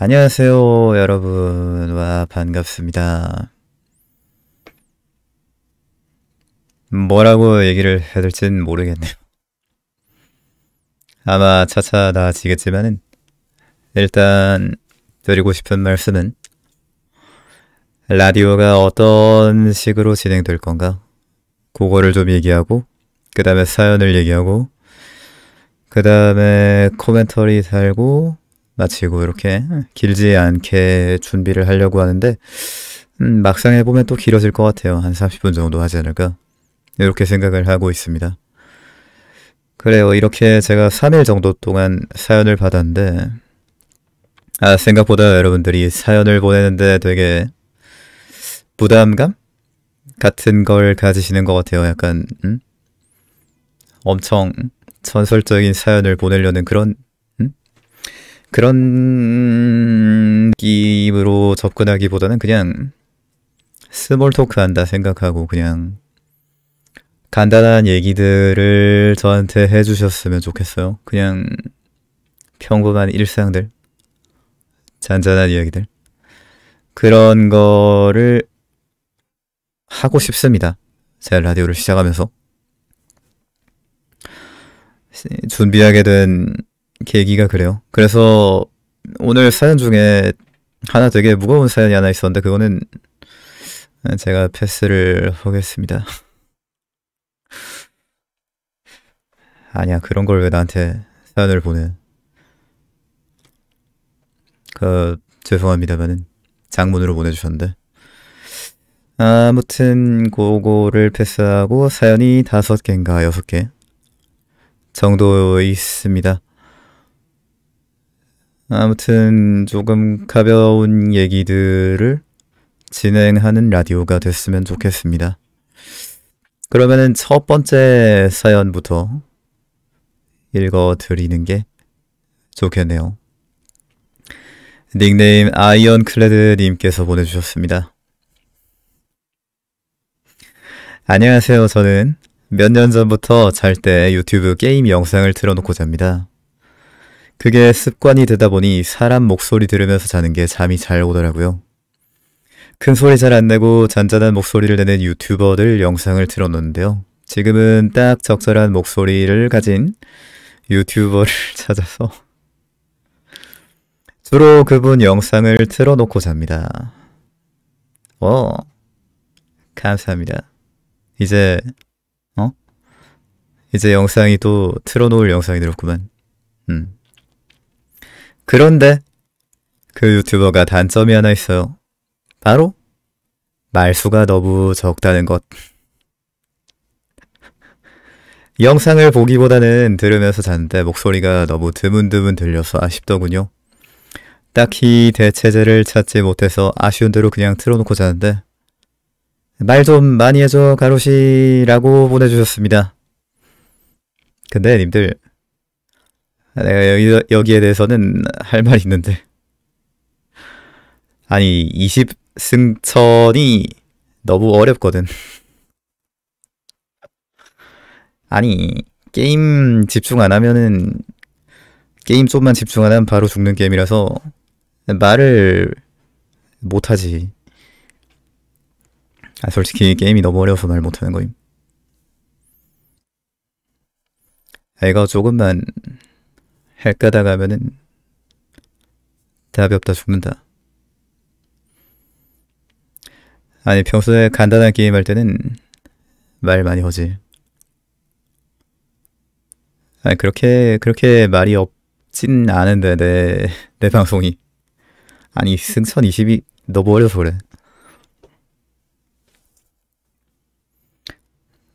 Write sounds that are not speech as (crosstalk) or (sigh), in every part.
안녕하세요, 여러분. 와, 반갑습니다. 뭐라고 얘기를 해야 될진 모르겠네요. 아마 차차 나아지겠지만은, 일단 드리고 싶은 말씀은, 라디오가 어떤 식으로 진행될 건가? 그거를 좀 얘기하고, 그 다음에 사연을 얘기하고, 그 다음에 코멘터리 달고, 마치고 이렇게 길지 않게 준비를 하려고 하는데 음, 막상 해보면 또 길어질 것 같아요. 한 30분 정도 하지 않을까 이렇게 생각을 하고 있습니다. 그래요. 이렇게 제가 3일 정도 동안 사연을 받았는데 아 생각보다 여러분들이 사연을 보내는데 되게 부담감 같은 걸 가지시는 것 같아요. 약간 음? 엄청 전설적인 사연을 보내려는 그런 그런 느낌으로 접근하기보다는 그냥 스몰 토크 한다 생각하고 그냥 간단한 얘기들을 저한테 해주셨으면 좋겠어요. 그냥 평범한 일상들, 잔잔한 이야기들. 그런 거를 하고 싶습니다. 제 라디오를 시작하면서. 준비하게 된 계기가 그래요. 그래서 오늘 사연 중에 하나 되게 무거운 사연이 하나 있었는데 그거는 제가 패스를 하겠습니다. (laughs) 아니야 그런 걸 왜 나한테 사연을 보내? 그 죄송합니다만은 장문으로 보내주셨는데 아무튼 고고를 패스하고 사연이 다섯 개인가 여섯 개 정도 있습니다. 아무튼 조금 가벼운 얘기들을 진행하는 라디오가 됐으면 좋겠습니다. 그러면은 첫 번째 사연부터 읽어드리는 게 좋겠네요. 닉네임 아이언클레드님께서 보내주셨습니다. 안녕하세요. 저는 몇 년 전부터 잘 때 유튜브 게임 영상을 틀어놓고 잡니다. 그게 습관이 되다 보니 사람 목소리 들으면서 자는 게 잠이 잘 오더라고요. 큰 소리 잘 안 내고 잔잔한 목소리를 내는 유튜버들 영상을 틀어놓는데요. 지금은 딱 적절한 목소리를 가진 유튜버를 (laughs) 찾아서 주로 그분 영상을 틀어놓고 잡니다. 어, 감사합니다. 이제, 어? 이제 영상이 또 틀어놓을 영상이 들었구만 음. 그런데 그 유튜버가 단점이 하나 있어요. 바로 말수가 너무 적다는 것. (laughs) 영상을 보기보다는 들으면서 잤는데 목소리가 너무 드문드문 들려서 아쉽더군요. 딱히 대체제를 찾지 못해서 아쉬운 대로 그냥 틀어놓고 자는데 말 좀 많이 해줘 가로시라고 보내주셨습니다. 근데 님들 내가 여기, 에 대해서는 할 말이 있는데. 아니, 20승천이 너무 어렵거든. 아니, 게임 집중 안 하면은, 게임 좀만 집중 안 하면 바로 죽는 게임이라서, 말을 못하지. 아, 솔직히 게임이 너무 어려워서 말 못하는 거임. 애가 조금만 헬까다 가면은 답이 없다 죽는다. 아니 평소에 간단한 게임 할 때는 말 많이 하지. 아니 그렇게 그렇게 말이 없진 않은데 내 내 방송이 아니 승천 20이 너무 어려서 뭐 그래.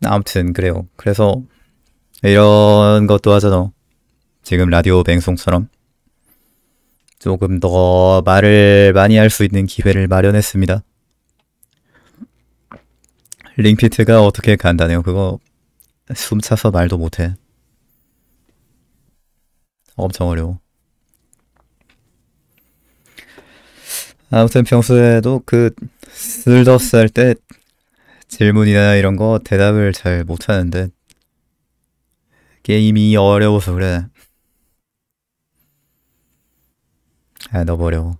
아무튼 그래요. 그래서 이런 것도 하잖아. 지금 라디오 뱅송처럼 조금 더 말을 많이 할 수 있는 기회를 마련했습니다. 링피트가 어떻게 간다네요. 그거 숨차서 말도 못해. 엄청 어려워. 아무튼 평소에도 그쓸더없을때 질문이나 이런 거 대답을 잘 못하는데 게임이 어려워서 그래. 아, 너무 어려워.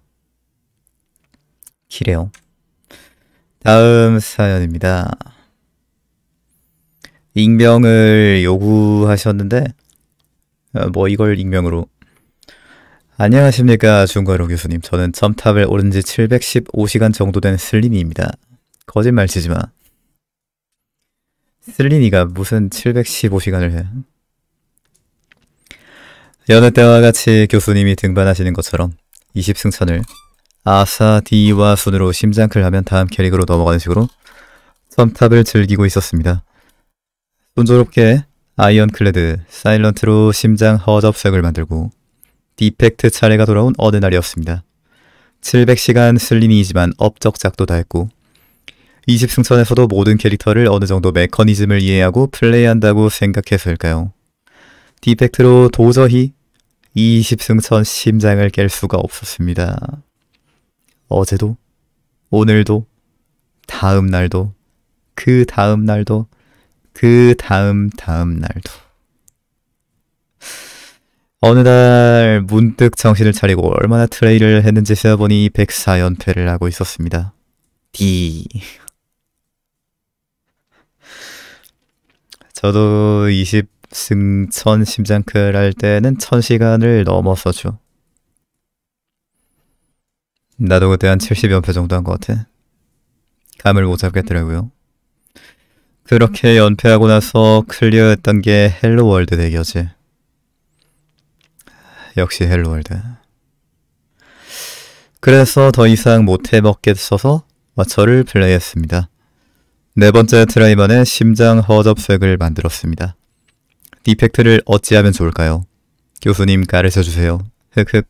기래요. 다음 사연입니다. 익명을 요구하셨는데 어, 뭐 이걸 익명으로 안녕하십니까 중과호 교수님 저는 점탑을 오른 지 715시간 정도 된슬리니입니다 거짓말 치지마 슬리니가 무슨 715시간을 해 여느 때와 같이 교수님이 등반하시는 것처럼 20승천을 아사디와 순으로 심장클 하면 다음 캐릭으로 넘어가는 식으로 섬탑을 즐기고 있었습니다. 순조롭게 아이언클레드, 사일런트로 심장 허접색을 만들고 디펙트 차례가 돌아온 어느 날이었습니다. 700시간 슬림이지만 업적작도 다 했고 20승천에서도 모든 캐릭터를 어느 정도 메커니즘을 이해하고 플레이한다고 생각했을까요? 디펙트로 도저히 이십승천 심장을 깰 수가 없었습니다. 어제도, 오늘도, 다음 날도, 그 다음 날도, 그 다음 다음 날도. 어느 날 문득 정신을 차리고 얼마나 트레이를 했는지 세어보니 104연패를 하고 있었습니다. D. 저도 20 승천 심장클 할 때는 천 시간을 넘어서죠 나도 그때 한 70연패 정도 한 것 같아. 감을 못 잡겠더라고요. 그렇게 연패하고 나서 클리어했던 게 헬로월드 대결지. 역시 헬로월드. 그래서 더 이상 못 해먹겠어서 마처를 플레이했습니다. 네 번째 트라이만에 심장 허접색을 만들었습니다. 디펙트를 어찌하면 좋을까요? 교수님 가르쳐주세요. 흑흑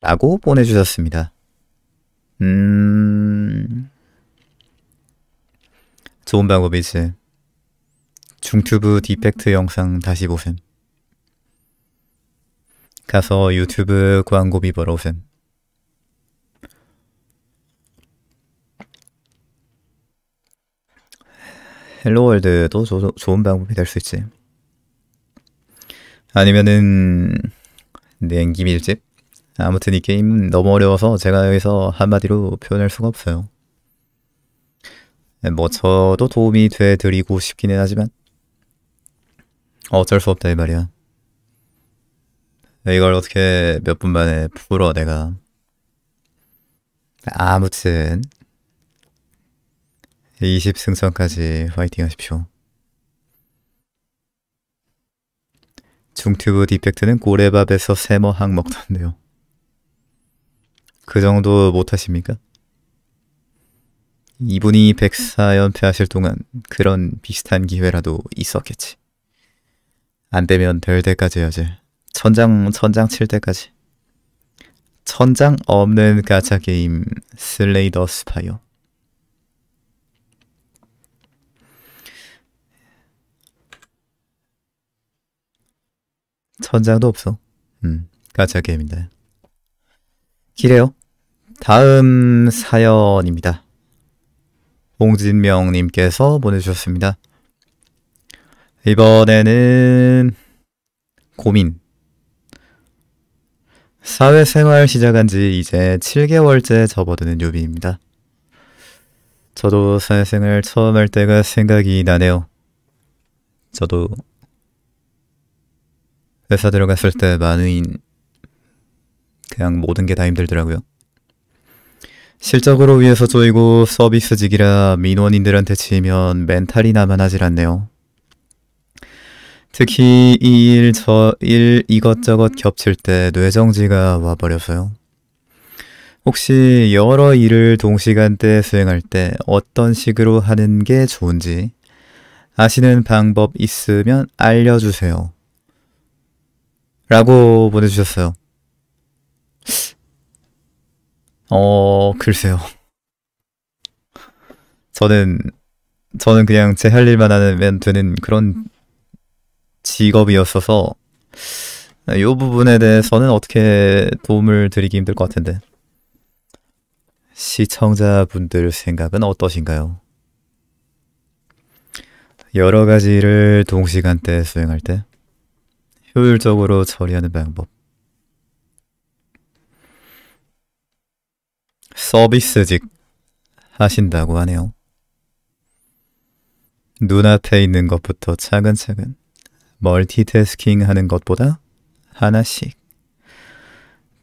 라고 보내주셨습니다. 음... 좋은 방법이지. 중튜브 디펙트 영상 다시 보셈. 가서 유튜브 광고비 벌어오셈. 헬로월드도 좋은 방법이 될 수 있지. 아니면은 냉기밀집? 아무튼 이게임 너무 어려워서 제가 여기서 한마디로 표현할 수가 없어요. 네, 뭐 저도 도움이 돼 드리고 싶기는 하지만 어쩔 수 없다 이 말이야. 네, 이걸 어떻게 몇 분 만에 풀어 내가. 아무튼 20승선까지 화이팅 하십시오. 중튜브 디펙트는 고래밥에서 세머항 뭐 먹던데요. 그 정도 못하십니까? 이분이 백사연패 하실 동안 그런 비슷한 기회라도 있었겠지. 안 되면 될 때까지 해야지. 천장, 천장 칠 때까지. 천장 없는 가짜 게임, 슬레이더 스파이어. 천장도 없어. 음, 가짜 게임인데. 기래요. 다음 사연입니다. 홍진명님께서 보내주셨습니다. 이번에는 고민. 사회생활 시작한 지 이제 7개월째 접어드는 유비입니다. 저도 사회생활 처음 할 때가 생각이 나네요. 저도 회사 들어갔을 때 많은 그냥 모든 게 다 힘들더라고요. 실적으로 위해서 조이고 서비스직이라 민원인들한테 치면 멘탈이 나만하질 않네요. 특히 이 일 저 일 이것저것 겹칠 때 뇌정지가 와버려서요. 혹시 여러 일을 동시간대 수행할 때 어떤 식으로 하는 게 좋은지 아시는 방법 있으면 알려주세요. 라고 보내주셨어요. 어, 글쎄요. 저는, 저는 그냥 제 할 일만 하면 되는 그런 직업이었어서, 이 부분에 대해서는 어떻게 도움을 드리기 힘들 것 같은데. 시청자분들 생각은 어떠신가요? 여러 가지를 동시간대에 수행할 때 효율적으로 처리하는 방법. 서비스직 하신다고 하네요. 눈앞에 있는 것부터 차근차근 멀티태스킹 하는 것보다 하나씩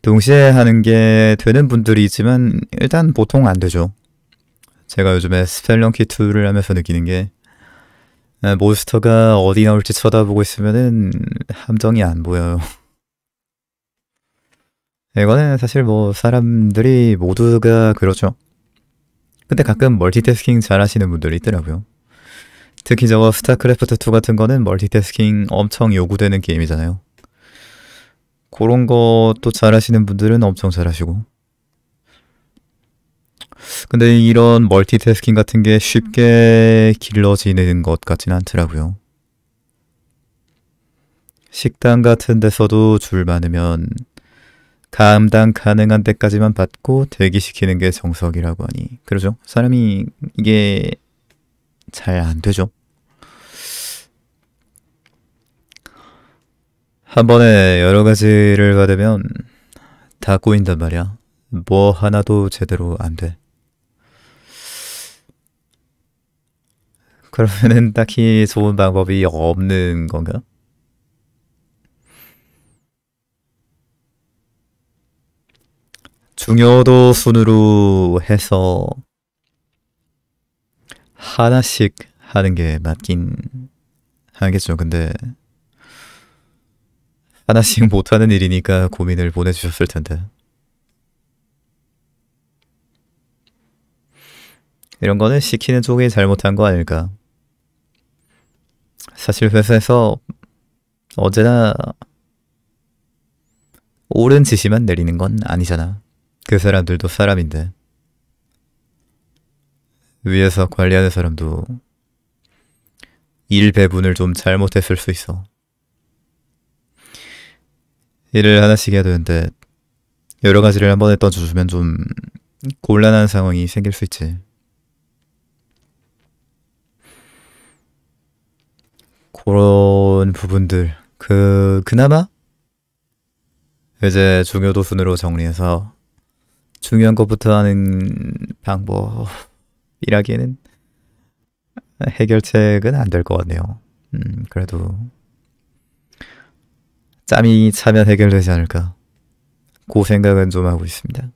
동시에 하는 게 되는 분들이 있지만 일단 보통 안 되죠. 제가 요즘에 스펠렁키 2를 하면서 느끼는 게 네, 몬스터가 어디 나올지 쳐다보고 있으면은 함정이 안 보여요. (laughs) 이거는 사실 뭐 사람들이 모두가 그러죠 근데 가끔 멀티태스킹 잘 하시는 분들이 있더라고요. 특히 저거 스타크래프트2 같은 거는 멀티태스킹 엄청 요구되는 게임이잖아요. 그런 것도 잘 하시는 분들은 엄청 잘 하시고 근데 이런 멀티태스킹 같은 게 쉽게 길러지는 것 같진 않더라고요. 식당 같은 데서도 줄 많으면 감당 가능한 때까지만 받고 대기시키는 게 정석이라고 하니 그러죠. 사람이 이게 잘 안 되죠. 한 번에 여러 가지를 받으면 다 꼬인단 말이야. 뭐 하나도 제대로 안 돼. 그러면은 딱히 좋은 방법이 없는 건가? 중요도 순으로 해서 하나씩 하는 게 맞긴 하겠죠. 근데 하나씩 못하는 일이니까 고민을 보내주셨을 텐데. 이런 거는 시키는 쪽이 잘못한 거 아닐까? 사실 회사에서 어제나 옳은 지시만 내리는 건 아니잖아. 그 사람들도 사람인데. 위에서 관리하는 사람도 일 배분을 좀 잘못했을 수 있어. 일을 하나씩 해야 되는데 여러 가지를 한 번에 떠주면 좀 곤란한 상황이 생길 수 있지. 그런 부분들 그 그나마 이제 중요도 순으로 정리해서 중요한 것부터 하는 방법이라기에는 해결책은 안 될 것 같네요. 음, 그래도 짬이 차면 해결되지 않을까. 고 그 생각은 좀 하고 있습니다.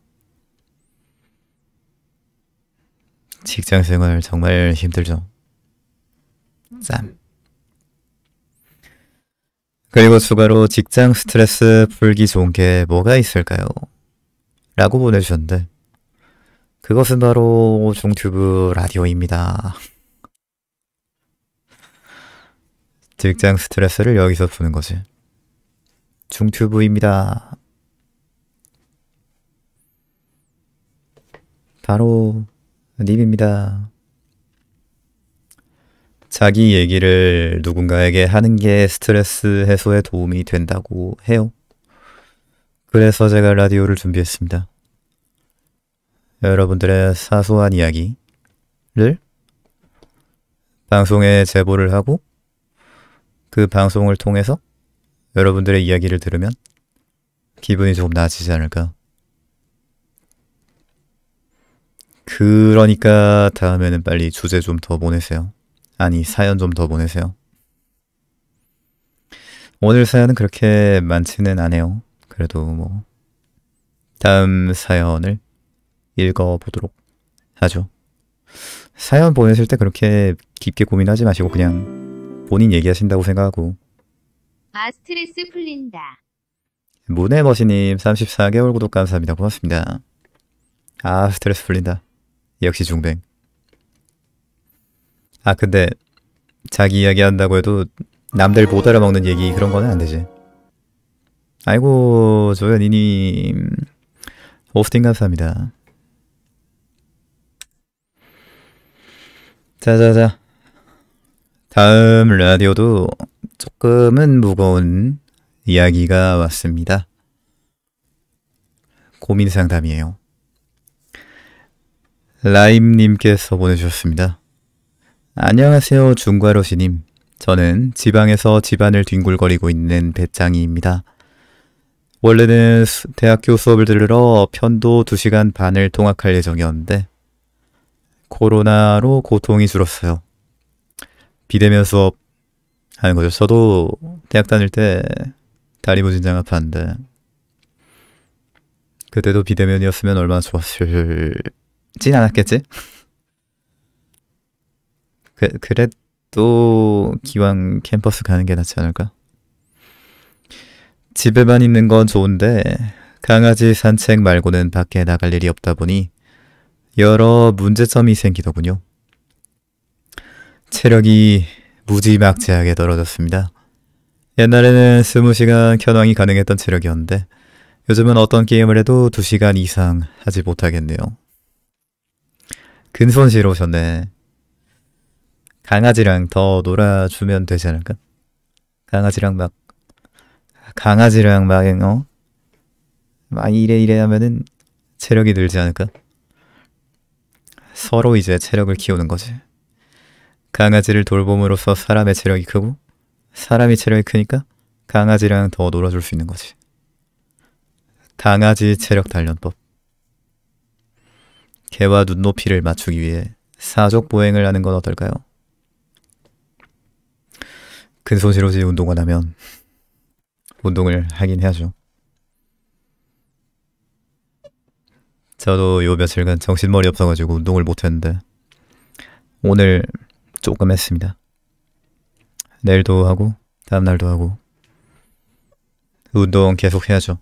직장 생활 정말 힘들죠. 짬. 그리고 추가로 직장 스트레스 풀기 좋은 게 뭐가 있을까요? 라고 보내주셨는데 그것은 바로 중튜브 라디오입니다. (laughs) 직장 스트레스를 여기서 푸는 거지. 중튜브입니다. 바로 님입니다. 자기 얘기를 누군가에게 하는 게 스트레스 해소에 도움이 된다고 해요. 그래서 제가 라디오를 준비했습니다. 여러분들의 사소한 이야기를 방송에 제보를 하고 그 방송을 통해서 여러분들의 이야기를 들으면 기분이 조금 나아지지 않을까. 그러니까 다음에는 빨리 주제 좀 더 보내세요. 아니 사연 좀 더 보내세요. 오늘 사연은 그렇게 많지는 않아요. 그래도 뭐 다음 사연을 읽어보도록 하죠. 사연 보내실 때 그렇게 깊게 고민하지 마시고 그냥 본인 얘기하신다고 생각하고 아 스트레스 풀린다. 문해머시님 34개월 구독 감사합니다. 고맙습니다. 아 스트레스 풀린다. 역시 중뱅. 아 근데 자기 이야기 한다고 해도 남들 못 알아먹는 얘기 그런 거는 안 되지. 아이고 조연이님 오프팅 감사합니다. 자자자 다음 라디오도 조금은 무거운 이야기가 왔습니다. 고민 상담이에요. 라임님께서 보내주셨습니다. 안녕하세요, 중괄호시님 저는 지방에서 집안을 뒹굴거리고 있는 배짱이입니다. 원래는 대학교 수업을 들으러 편도 2시간 반을 통학할 예정이었는데 코로나로 고통이 줄었어요. 비대면 수업 하는 거죠. 저도 대학 다닐 때 다리 무진장 아팠는데 그때도 비대면이었으면 얼마나 좋았을진 않았겠지? 그, 그래도 기왕 캠퍼스 가는 게 낫지 않을까? 집에만 있는 건 좋은데 강아지 산책 말고는 밖에 나갈 일이 없다 보니 여러 문제점이 생기더군요. 체력이 무지막지하게 떨어졌습니다. 옛날에는 20시간 켜왕이 가능했던 체력이었는데 요즘은 어떤 게임을 해도 2시간 이상 하지 못하겠네요. 근손실 오셨네. 강아지랑 더 놀아주면 되지 않을까? 강아지랑 막 강아지랑 막 어? 많이 이래 이래 하면은 체력이 늘지 않을까? 서로 이제 체력을 키우는 거지. 강아지를 돌봄으로써 사람의 체력이 크고 사람이 체력이 크니까 강아지랑 더 놀아줄 수 있는 거지. 강아지 체력 단련법 개와 눈높이를 맞추기 위해 사족 보행을 하는 건 어떨까요? 근 손실없이 운동을 하면 운동을 하긴 해야죠. 저도 요 며칠간 정신머리 없어가지고 운동을 못했는데 오늘 조금 했습니다. 내일도 하고 다음날도 하고 운동 계속 해야죠.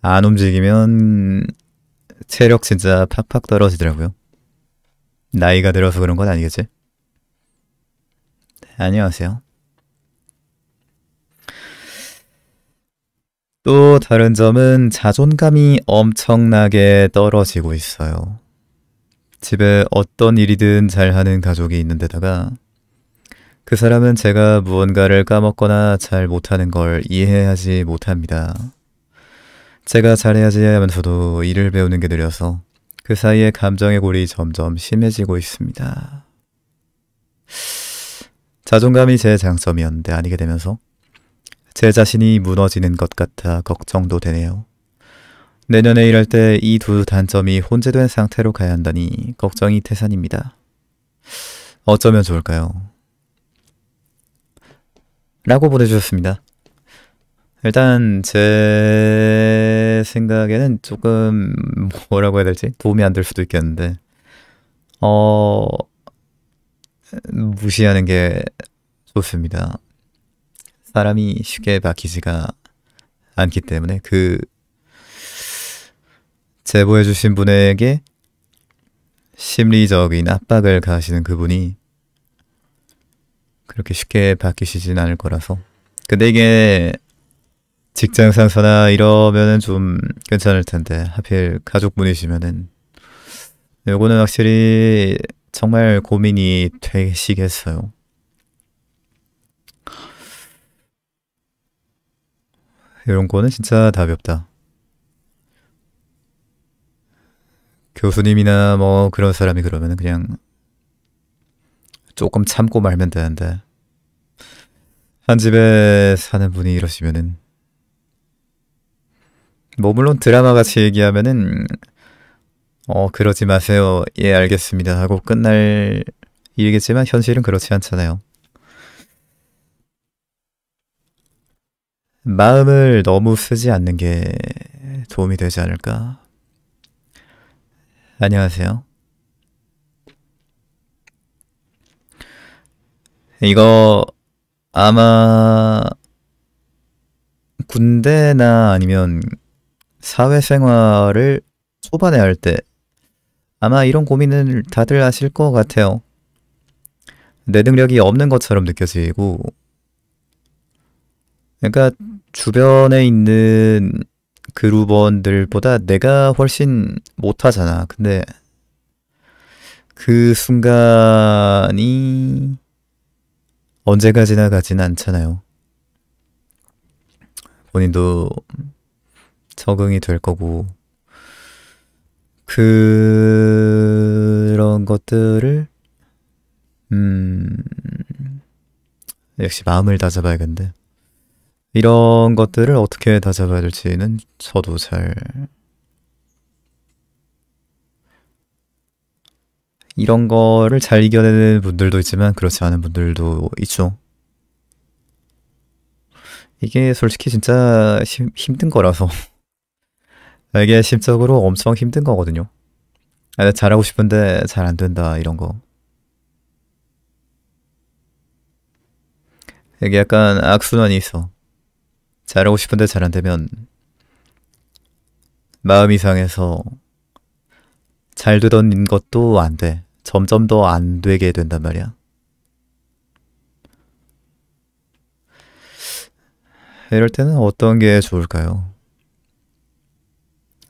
안 움직이면 체력 진짜 팍팍 떨어지더라고요. 나이가 들어서 그런 건 아니겠지? 안녕하세요. 또 다른 점은 자존감이 엄청나게 떨어지고 있어요. 집에 어떤 일이든 잘하는 가족이 있는데다가 그 사람은 제가 무언가를 까먹거나 잘 못하는 걸 이해하지 못합니다. 제가 잘해야지 하면서도 일을 배우는 게 느려서 그 사이에 감정의 골이 점점 심해지고 있습니다. 자존감이 제 장점이었는데 아니게 되면서 제 자신이 무너지는 것 같아 걱정도 되네요. 내년에 일할 때 이 두 단점이 혼재된 상태로 가야 한다니 걱정이 태산입니다. 어쩌면 좋을까요? 라고 보내주셨습니다. 일단 제 생각에는 조금 뭐라고 해야 될지 도움이 안 될 수도 있겠는데 어 무시하는 게 좋습니다. 사람이 쉽게 바뀌지가 않기 때문에 그 제보해 주신 분에게 심리적인 압박을 가하시는 그분이 그렇게 쉽게 바뀌시진 않을 거라서 근데 이게 직장 상사나 이러면은 좀 괜찮을 텐데 하필 가족분이시면은 요거는 확실히 정말 고민이 되시겠어요. 이런 거는 진짜 답이 없다. 교수님이나 뭐 그런 사람이 그러면 그냥 조금 참고 말면 되는데 한 집에 사는 분이 이러시면은 뭐 물론 드라마 같이 얘기하면은 어, 그러지 마세요. 예, 알겠습니다. 하고 끝날 일이겠지만 현실은 그렇지 않잖아요. 마음을 너무 쓰지 않는 게 도움이 되지 않을까? 안녕하세요. 이거 아마 군대나 아니면 사회생활을 초반에 할때 아마 이런 고민을 다들 하실 것 같아요. 내 능력이 없는 것처럼 느껴지고 그러니까 주변에 있는 그룹원들보다 내가 훨씬 못하잖아. 근데 그 순간이 언제까 지나가진 않잖아요. 본인도 적응이 될 거고 그런 것들을 음 역시 마음을 다잡아야겠는데 이런 것들을 어떻게 다잡아야 될지는 저도 잘 이런 거를 잘 이겨내는 분들도 있지만 그렇지 않은 분들도 있죠. 이게 솔직히 진짜 힘, 힘든 거라서 이게 심적으로 엄청 힘든 거거든요. 아, 잘하고 싶은데 잘 안 된다 이런 거. 이게 약간 악순환이 있어. 잘하고 싶은데 잘 안 되면 마음이 상해서 잘 되던 것도 안 돼. 점점 더 안 되게 된단 말이야. 이럴 때는 어떤 게 좋을까요?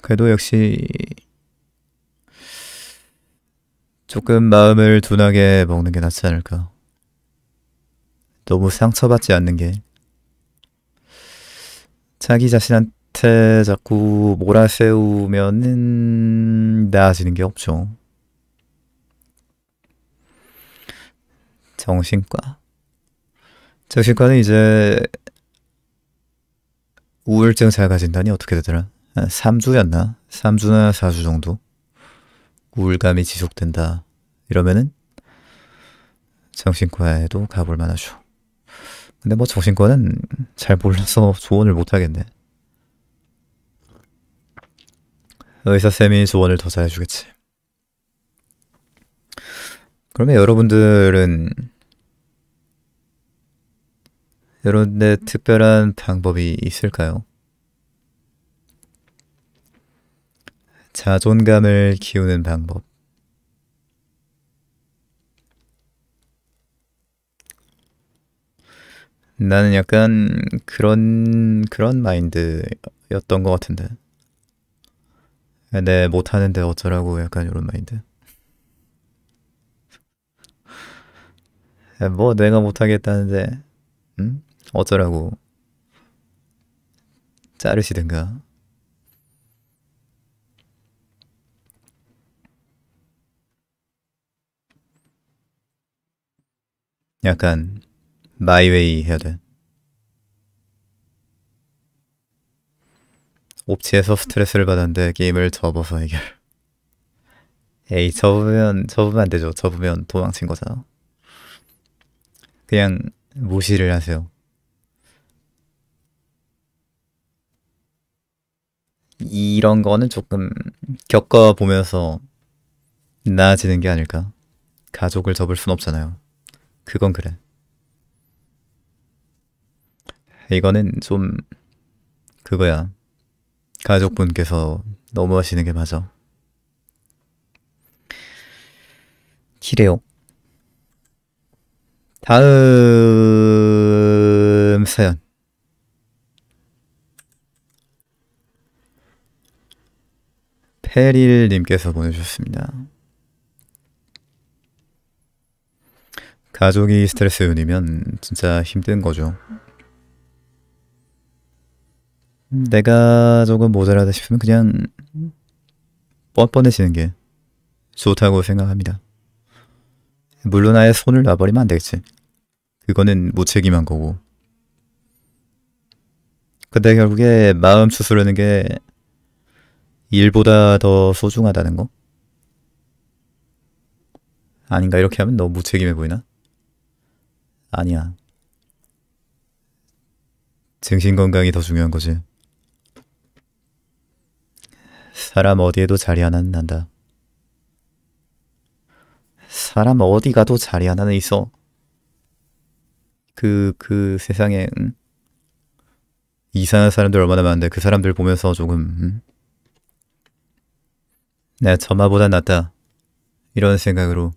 그래도 역시 조금 마음을 둔하게 먹는 게 낫지 않을까. 너무 상처받지 않는 게 자기 자신한테 자꾸 몰아세우면은 나아지는 게 없죠. 정신과 정신과는 이제 우울증 잘 가진다니 어떻게 되더라? 3주였나? 아, 3주나 4주 정도 우울감이 지속된다 이러면은 정신과에도 가볼 만하죠. 근데 뭐 정신과는 잘 몰라서 조언을 못 하겠네. 의사쌤이 조언을 더 잘해주겠지. 그러면 여러분들은 여러분의 특별한 방법이 있을까요? 자존감을 키우는 방법 나는 약간 그런 그런 마인드였던 것 같은데 내 못하는데 어쩌라고 약간 이런 마인드 뭐 내가 못하겠다는데 응? 어쩌라고 자르시든가 약간 마이웨이 해야 돼. 옵치에서 스트레스를 받았는데 게임을 접어서 해결. (laughs) 에이 접으면 접으면 안 되죠. 접으면 도망친 거잖아. 그냥 무시를 하세요. 이런 거는 조금 겪어보면서 나아지는 게 아닐까? 가족을 접을 순 없잖아요. 그건 그래. 이거는 좀 그거야. 가족분께서 너무 하시는 게 맞아. 기래요. 다음 사연. 페릴님께서 보내주셨습니다. 가족이 스트레스 요이면 진짜 힘든 거죠. 음. 내가 조금 모자라다 싶으면 그냥 뻔뻔해지는 게 좋다고 생각합니다. 물론 아예 손을 놔버리면 안 되겠지. 그거는 무책임한 거고. 근데 결국에 마음 추스르는 게 일보다 더 소중하다는 거? 아닌가? 이렇게 하면 너무 무책임해 보이나? 아니야. 정신 건강이 더 중요한 거지. 사람 어디에도 자리 하나는 난다. 사람 어디 가도 자리 하나는 있어. 그, 그 세상에, 응? 이상한 사람들 얼마나 많은데 그 사람들 보면서 조금, 응? 내 저마보다 낫다. 이런 생각으로.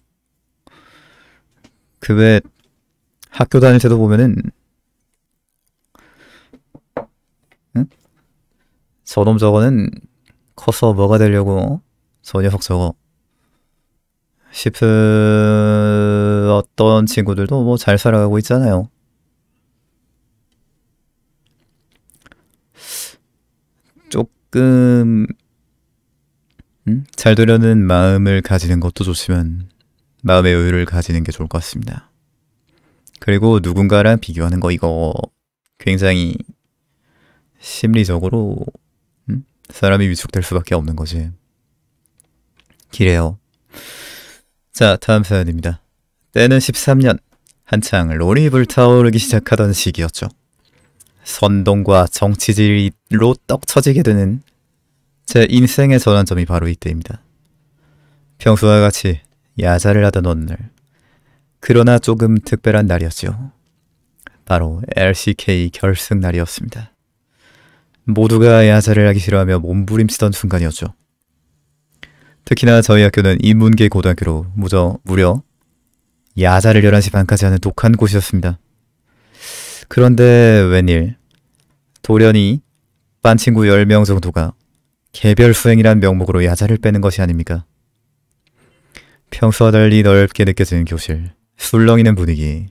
그외 학교 다닐 때도 보면은 응? 저놈 저거는 커서 뭐가 되려고 저 녀석 저거 싶은 어떤 친구들도 뭐 잘 살아가고 있잖아요. 조금 음? 잘 되려는 마음을 가지는 것도 좋지만 마음의 여유를 가지는 게 좋을 것 같습니다. 그리고 누군가랑 비교하는 거 이거 굉장히 심리적으로 음? 사람이 위축될 수밖에 없는 거지. 기래요. 자, 다음 사연입니다. 때는 13년. 한창 롤이 불타오르기 시작하던 시기였죠. 선동과 정치질로 떡 처지게 되는 제 인생의 전환점이 바로 이때입니다. 평소와 같이 야자를 하던 어느 날 그러나 조금 특별한 날이었죠. 바로 LCK 결승 날이었습니다. 모두가 야자를 하기 싫어하며 몸부림치던 순간이었죠. 특히나 저희 학교는 인문계 고등학교로 무저 무려 야자를 11시 반까지 하는 독한 곳이었습니다. 그런데 웬일 도련이 반 친구 10명 정도가 개별 수행이란 명목으로 야자를 빼는 것이 아닙니까? 평소와 달리 넓게 느껴지는 교실. 술렁이는 분위기,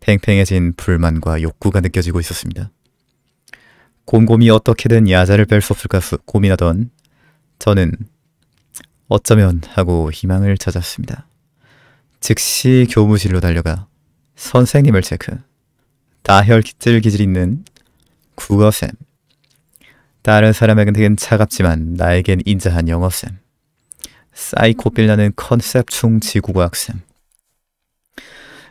팽팽해진 불만과 욕구가 느껴지고 있었습니다. 곰곰이 어떻게든 야자를 뺄 수 없을까 고민하던 저는 어쩌면 하고 희망을 찾았습니다. 즉시 교무실로 달려가 선생님을 체크. 다혈 기질 기질 있는 국어쌤. 다른 사람에겐 차갑지만 나에겐 인자한 영어쌤. 사이코빌라는 컨셉충 지구과학쌤.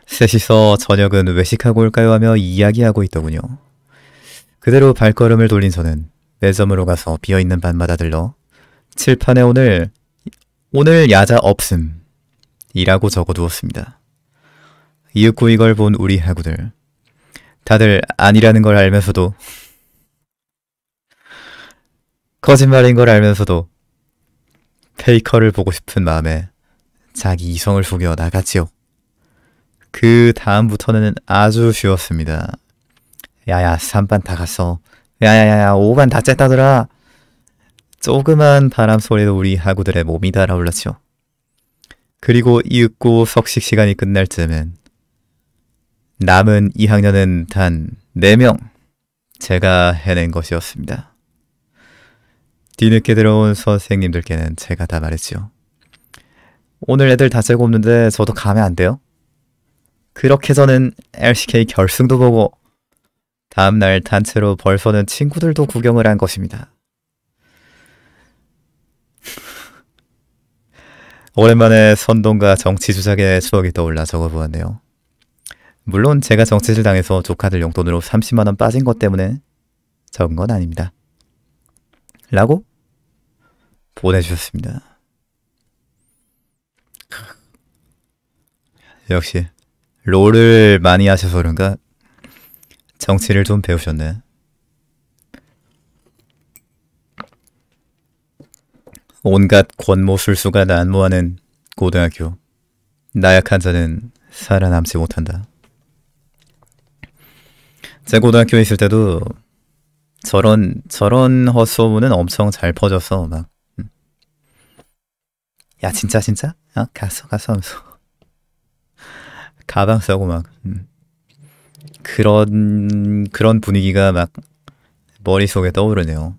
셋이서 저녁은 외식하고 올까요 하며 이야기하고 있더군요. 그대로 발걸음을 돌린 저는 매점으로 가서 비어있는 밤마다 들러 칠판에 오늘 오늘 야자 없음 이라고 적어두었습니다. 이윽고 이걸 본 우리 하구들 다들 아니라는 걸 알면서도 거짓말인 걸 알면서도 페이커를 보고 싶은 마음에 자기 이성을 속여 나갔지요. 그 다음부터는 아주 쉬웠습니다. 야야 3반 다 갔어. 야야야야 5반 다 쨌다더라. 조그만 바람 소리도 우리 학우들의 몸이 달아올랐죠. 그리고 이윽고 석식 시간이 끝날 쯤엔 남은 2학년은 단 4명 제가 해낸 것이었습니다. 뒤늦게 들어온 선생님들께는 제가 다 말했지요. 오늘 애들 다 재고 없는데 저도 가면 안 돼요? 그렇게 저는 LCK 결승도 보고 다음날 단체로 벌써는 친구들도 구경을 한 것입니다. (laughs) 오랜만에 선동과 정치주작의 추억이 떠올라 적어보았네요. 물론 제가 정치질 당해서 조카들 용돈으로 30만원 빠진 것 때문에 적은 건 아닙니다. 라고 보내주셨습니다. (laughs) 역시 롤을 많이 하셔서 그런가 정치를 좀 배우셨네. 온갖 권모술수가 난무하는 고등학교. 나약한 자는 살아남지 못한다. 제 고등학교에 있을 때도 저런 저런 헛소문은 엄청 잘 퍼져서 막야 음. 진짜 진짜? 어? 가서 가서 하면서 가방 싸고 막 음. 그런 그런 분위기가 막 머릿속에 떠오르네요.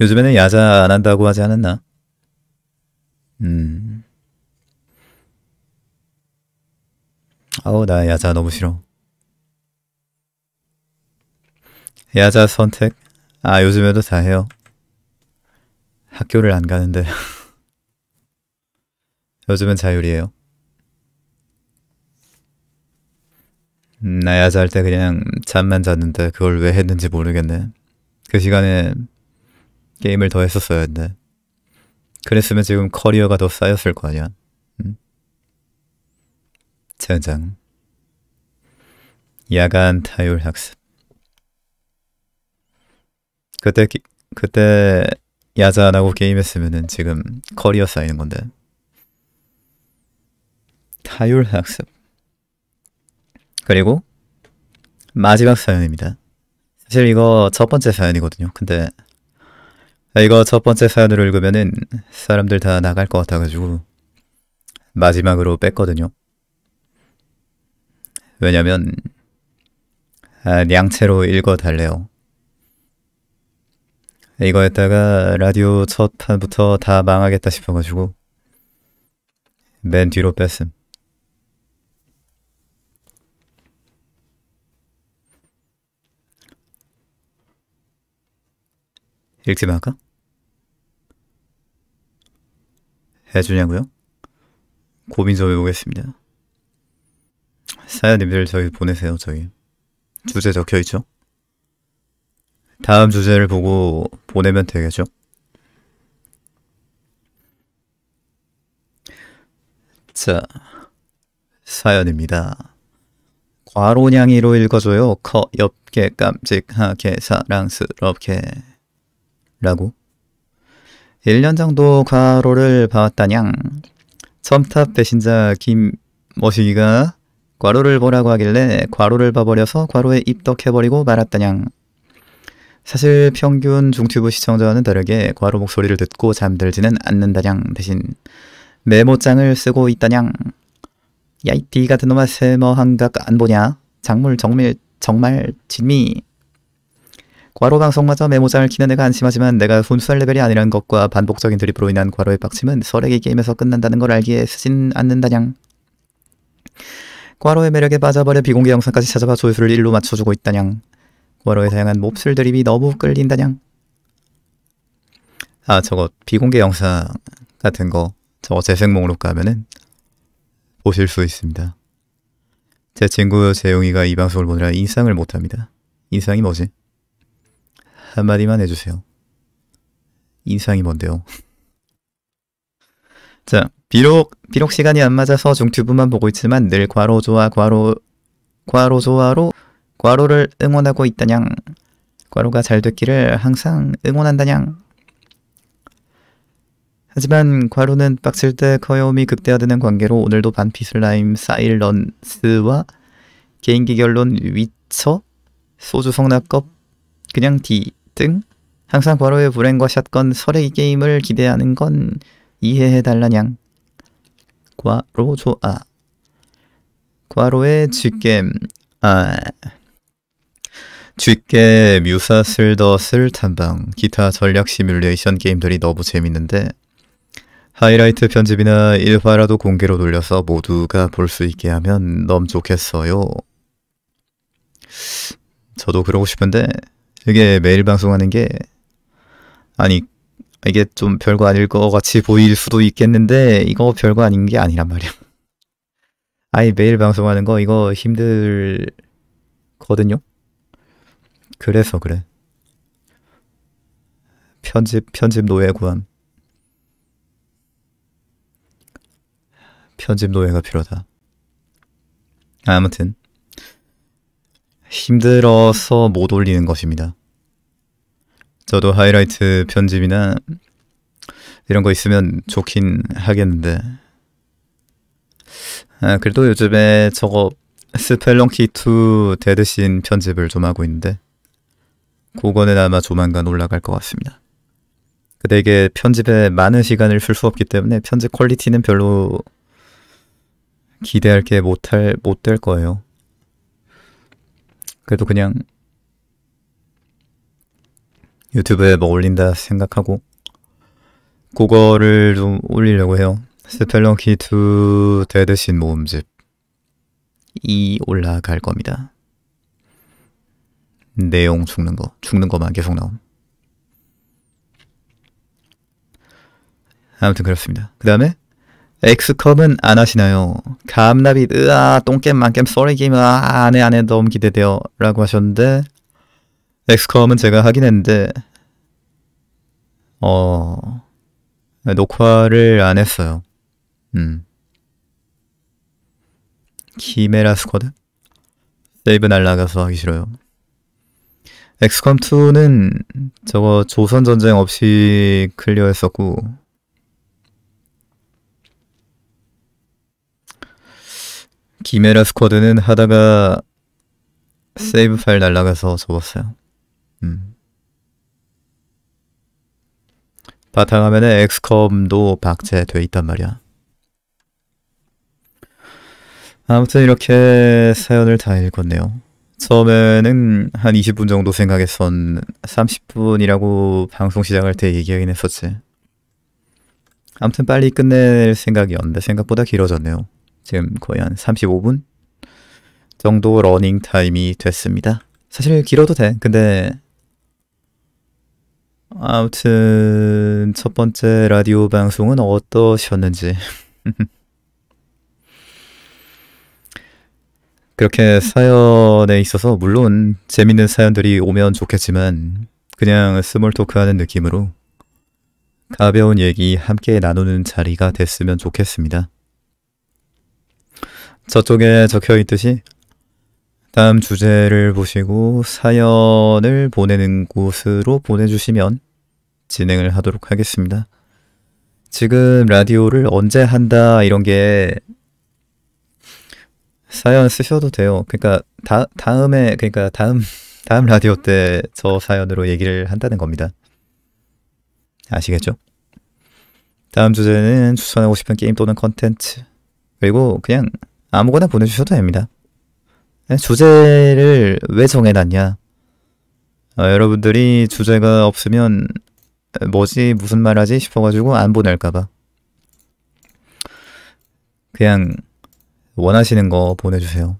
요즘에는 야자 안 한다고 하지 않았나? 음. 아우 나 야자 너무 싫어. 야자 선택? 아 요즘에도 다 해요. 학교를 안 가는데. (laughs) 요즘은 자율이에요. 음, 나야 잘때 그냥 잠만 잤는데 그걸 왜 했는지 모르겠네. 그 시간에 게임을 더 했었어야 했는데 그랬으면 지금 커리어가 더 쌓였을 거 아니야. 응? 음? 젠장. 야간 타율 학습. 그때 기, 그때 야자 안 하고 게임했으면은 지금 커리어 쌓이는 건데. 타율 학습. 그리고 마지막 사연입니다. 사실 이거 첫 번째 사연이거든요. 근데 이거 첫 번째 사연으로 읽으면은 사람들 다 나갈 것 같아가지고 마지막으로 뺐거든요. 왜냐면 아, 양채로 읽어달래요. 이거 했다가 라디오 첫 판부터 다 망하겠다 싶어가지고 맨 뒤로 뺐음. 읽지 말까? 해주냐고요? 고민 좀 해보겠습니다. 사연님들 저희 보내세요, 저희. 주제 적혀있죠? 다음 주제를 보고 보내면 되겠죠? 자, 사연입니다. 과로냥이로 읽어줘요. 커, 엽게, 깜찍하게, 사랑스럽게. 라고 1년 정도 과로를 봐왔다냥 첨탑 배신자 김머시기가 과로를 보라고 하길래 과로를 봐버려서 과로에 입덕해버리고 말았다냥 사실 평균 중튜브 시청자와는 다르게 과로 목소리를 듣고 잠들지는 않는다냥 대신 메모장을 쓰고 있다냥 야이띠 같은 놈아 세머한각 뭐 안 보냐 작물 정밀 정말 진미 과로 방송마저 메모장을 키는 애가 안심하지만 내가 훈수할 레벨이 아니라는 것과 반복적인 드립으로 인한 과로의 빡침은 서레기 게임에서 끝난다는 걸 알기에 쓰진 않는다냥. 과로의 매력에 빠져버려 비공개 영상까지 찾아봐 조회수를 일로 맞춰주고 있다냥. 과로의 다양한 몹쓸 드립이 너무 끌린다냥. 아 저거 비공개 영상 같은 거 저거 재생목록 가면은 보실 수 있습니다. 제 친구 재용이가 이 방송을 보느라 인상을 못합니다. 인상이 뭐지? 한마디만 해주세요. 인상이 뭔데요? (laughs) 자, 비록 비록 시간이 안 맞아서 중튜브만 보고 있지만 늘 과로 좋아 과로 과로 좋아로 과로를 응원하고 있다냥 과로가 잘 됐기를 항상 응원한다냥 하지만 과로는 빡칠 때 커요움이 극대화되는 관계로 오늘도 반피슬라임 사일런스와 개인기 결론 위쳐 소주 성낙껍 그냥 D 등 항상 과로의 불행과 샷건 설의 게임을 기대하는 건 이해해달라냥. 과로 좋아. 과로의 쥐겜. 아. 쥐게 뮤사 슬더슬 탐방 기타 전략 시뮬레이션 게임들이 너무 재밌는데 하이라이트 편집이나 일화라도 공개로 돌려서 모두가 볼 수 있게 하면 너무 좋겠어요. 저도 그러고 싶은데 이게 매일 방송하는 게 아니 이게 좀 별거 아닐 거 같이 보일 수도 있겠는데 이거 별거 아닌 게 아니란 말이야. (laughs) 아이 매일 방송하는 거 이거 힘들거든요. 그래서 그래. 편집 편집 노예 구함. 편집 노예가 필요하다. 아무튼 힘들어서 못 올리는 것입니다. 저도 하이라이트 편집이나 이런 거 있으면 좋긴 하겠는데 아, 그래도 요즘에 저거 스펠렁키2 데드신 편집을 좀 하고 있는데 그거는 아마 조만간 올라갈 것 같습니다. 근데 이게 편집에 많은 시간을 쓸 수 없기 때문에 편집 퀄리티는 별로 기대할 게 못할 못 될 거예요. 그래도 그냥 유튜브에 뭐 올린다 생각하고 그거를 좀 올리려고 해요. 스펠렁키 2 대드신 모음집 이 올라갈 겁니다. 내용 죽는 거, 죽는 거만 계속 나옴. 아무튼 그렇습니다. 그 다음에 엑스컴은 안 하시나요? 감나비 으아 똥겜 만겜 쏘이기만 아, 안해 안해 너무 기대돼요 라고 하셨는데 엑스컴은 제가 하긴 했는데 어 녹화를 안 했어요 음 키메라 스쿼드? 세이브 날라가서 하기 싫어요 엑스컴 2는 저거 조선 전쟁 없이 클리어했었고 기메라 스쿼드는 하다가 음. 세이브 파일 날라가서 접었어요. 음. 바탕화면에 엑스컴도 박제돼 있단 말이야. 아무튼 이렇게 사연을 다 읽었네요. 처음에는 한 20분 정도 생각했었 30분이라고 방송 시작할 때 얘기하긴 했었지. 아무튼 빨리 끝낼 생각이었는데 생각보다 길어졌네요. 지금 거의 한 35분 정도 러닝 타임이 됐습니다. 사실 길어도 돼. 근데 아무튼 첫 번째 라디오 방송은 어떠셨는지 (laughs) 그렇게 사연에 있어서 물론 재밌는 사연들이 오면 좋겠지만 그냥 스몰 토크하는 느낌으로 가벼운 얘기 함께 나누는 자리가 됐으면 좋겠습니다. 저쪽에 적혀 있듯이 다음 주제를 보시고 사연을 보내는 곳으로 보내주시면 진행을 하도록 하겠습니다. 지금 라디오를 언제 한다 이런 게 사연 쓰셔도 돼요. 그러니까 다, 다음에 그러니까 다음 다음 라디오 때 저 사연으로 얘기를 한다는 겁니다. 아시겠죠? 다음 주제는 추천하고 싶은 게임 또는 컨텐츠 그리고 그냥 아무거나 보내주셔도 됩니다. 네, 주제를 왜 정해놨냐? 어, 여러분들이 주제가 없으면 뭐지 무슨 말하지 싶어가지고 안 보낼까봐 그냥 원하시는 거 보내주세요.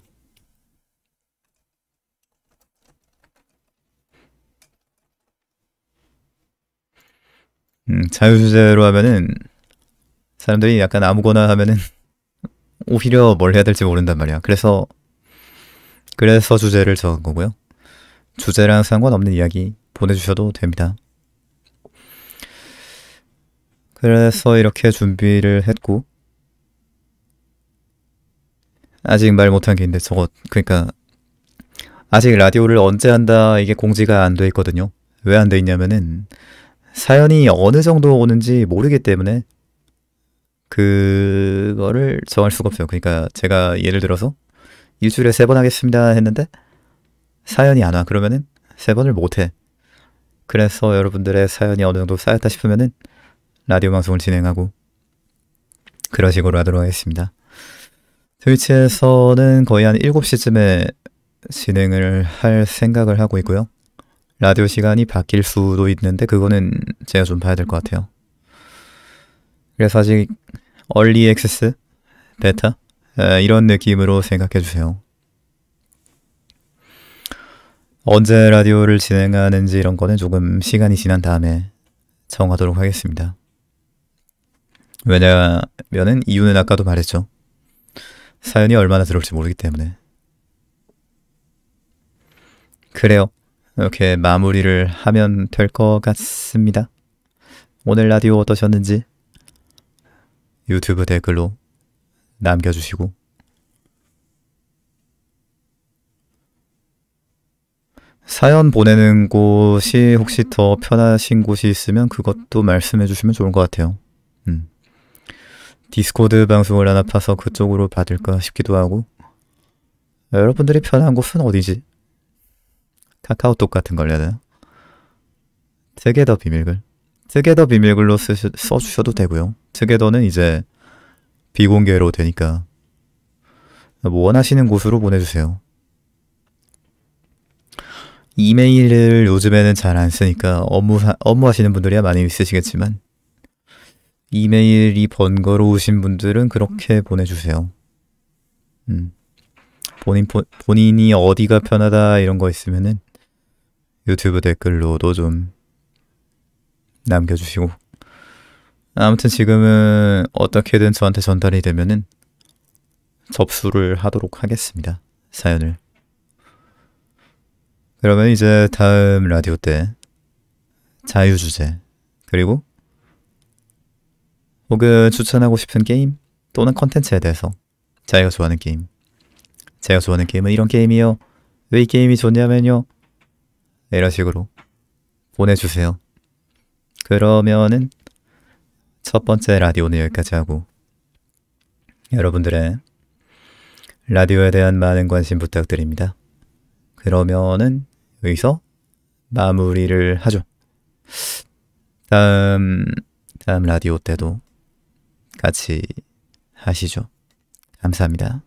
음, 자유주제로 하면은 사람들이 약간 아무거나 하면은 오히려 뭘 해야 될지 모른단 말이야. 그래서 그래서 주제를 적은 거고요. 주제랑 상관없는 이야기 보내주셔도 됩니다. 그래서 이렇게 준비를 했고 아직 말 못한 게 있는데 저거 그러니까 아직 라디오를 언제 한다 이게 공지가 안 돼 있거든요. 왜 안 돼 있냐면은 사연이 어느 정도 오는지 모르기 때문에 그거를 정할 수가 없어요. 그러니까 제가 예를 들어서 일주일에 세 번 하겠습니다 했는데 사연이 안 와. 그러면은 세 번을 못 해. 그래서 여러분들의 사연이 어느 정도 쌓였다 싶으면은 라디오 방송을 진행하고 그런 식으로 하도록 하겠습니다. 트위치에서는 거의 한 7시쯤에 진행을 할 생각을 하고 있고요. 라디오 시간이 바뀔 수도 있는데 그거는 제가 좀 봐야 될 것 같아요. 그래서 아직 얼리 액세스, 베타 이런 느낌으로 생각해 주세요. 언제 라디오를 진행하는지 이런 거는 조금 시간이 지난 다음에 정하도록 하겠습니다. 왜냐면은 이유는 아까도 말했죠. 사연이 얼마나 들어올지 모르기 때문에. 그래요. 이렇게 마무리를 하면 될 것 같습니다. 오늘 라디오 어떠셨는지 유튜브 댓글로 남겨주시고 사연 보내는 곳이 혹시 더 편하신 곳이 있으면 그것도 말씀해 주시면 좋을 것 같아요. 음. 디스코드 방송을 하나 파서 그쪽으로 받을까 싶기도 하고 아, 여러분들이 편한 곳은 어디지? 카카오톡 같은 걸 해야 되나? 세계더 비밀글 스게더 비밀글로 쓰시, 써주셔도 되고요. 스게더는 이제 비공개로 되니까 뭐 원하시는 곳으로 보내주세요. 이메일을 요즘에는 잘 안 쓰니까 업무 업무 하시는 분들이야 많이 있으시겠지만 이메일이 번거로우신 분들은 그렇게 보내주세요. 음. 본인 보, 본인이 어디가 편하다 이런 거 있으면은 유튜브 댓글로도 좀 남겨주시고 아무튼 지금은 어떻게든 저한테 전달이 되면은 접수를 하도록 하겠습니다. 사연을. 그러면 이제 다음 라디오 때 자유 주제 그리고 혹은 추천하고 싶은 게임 또는 컨텐츠에 대해서 자기가 좋아하는 게임 제가 좋아하는 게임은 이런 게임이요 왜 이 게임이 좋냐면요 이런 식으로 보내주세요. 그러면은 첫 번째 라디오는 여기까지 하고 여러분들의 라디오에 대한 많은 관심 부탁드립니다. 그러면은 여기서 마무리를 하죠. 다음 다음 라디오 때도 같이 하시죠. 감사합니다.